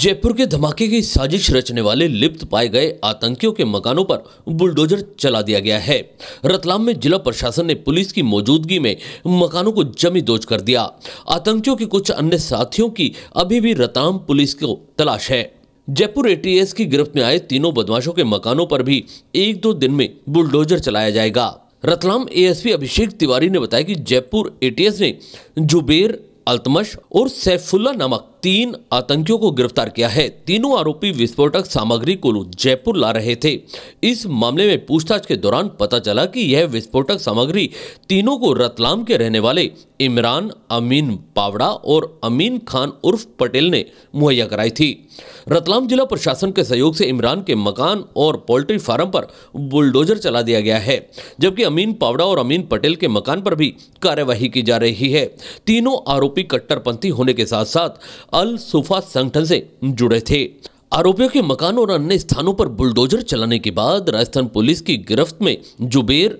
जयपुर के धमाके की साजिश रचने वाले लिप्त पाए गए आतंकियों के मकानों पर बुलडोजर चला दिया गया है रतलाम में जिला प्रशासन ने पुलिस की मौजूदगी में मकानों को जमी दोज कर दिया आतंकियों के कुछ अन्य साथियों की अभी भी रतलाम पुलिस को तलाश है जयपुर एटीएस की गिरफ्त में आए तीनों बदमाशों के मकानों पर भी एक दो दिन में बुलडोजर चलाया जाएगा रतलाम एएसपी अभिषेक तिवारी ने बताया कि जयपुर एटीएस ने जुबेर अल्तमश और सैफुल्ला नामक तीन आतंकियों को गिरफ्तार किया है तीनों आरोपी विस्फोटक सामग्री को जयपुर ला रहे थे इस मामले में पूछताछ के दौरान पता चला कि यह विस्फोटक सामग्री तीनों को रतलाम के रहने वाले इमरान अमीन पावड़ा और अमीन खान उर्फ पटेल ने मुहैया कराई थी रतलाम जिला प्रशासन के सहयोग से इमरान के मकान और पोल्ट्री फार्म पर बुलडोजर चला दिया गया है जबकि अमीन पावड़ा और अमीन पटेल के मकान पर भी कार्यवाही की जा रही है तीनों आरोपी कट्टरपंथी होने के साथ साथ अल सुफा संगठन से जुड़े थे आरोपियों के मकान और अन्य स्थानों पर बुलडोजर चलाने के बाद राजस्थान पुलिस की गिरफ्त में जुबेर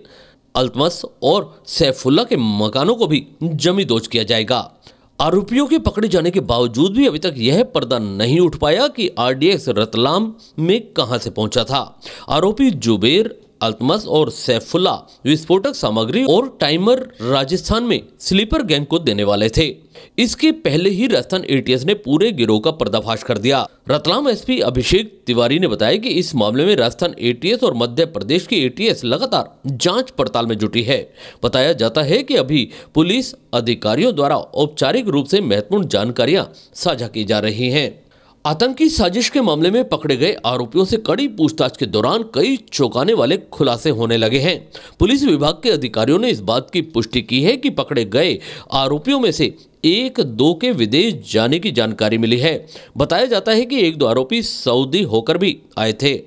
अल्तमस और सैफुल्ला के मकानों को भी जमी दोज किया जाएगा आरोपियों के पकड़े जाने के बावजूद भी अभी तक यह पर्दा नहीं उठ पाया कि आरडीएक्स रतलाम में कहां से पहुंचा था आरोपी जुबेर अल्तमस और सैफुल्ला विस्फोटक सामग्री और टाइमर राजस्थान में स्लीपर गैंग को देने वाले थे इसके पहले ही राजस्थान एटीएस ने पूरे गिरोह का पर्दाफाश कर दिया रतलाम एसपी अभिषेक तिवारी ने बताया कि इस मामले में राजस्थान एटीएस और मध्य प्रदेश की एटीएस लगातार जांच पड़ताल में जुटी है बताया जाता है कि अभी पुलिस अधिकारियों द्वारा औपचारिक रूप से महत्वपूर्ण जानकारियां साझा की जा रही हैं आतंकी साजिश के मामले में पकड़े गए आरोपियों से कड़ी पूछताछ के दौरान कई चौंकाने वाले खुलासे होने लगे हैं पुलिस विभाग के अधिकारियों ने इस बात की पुष्टि की है कि पकड़े गए आरोपियों में से एक दो के विदेश जाने की जानकारी मिली है बताया जाता है कि एक दो आरोपी सऊदी होकर भी आए थे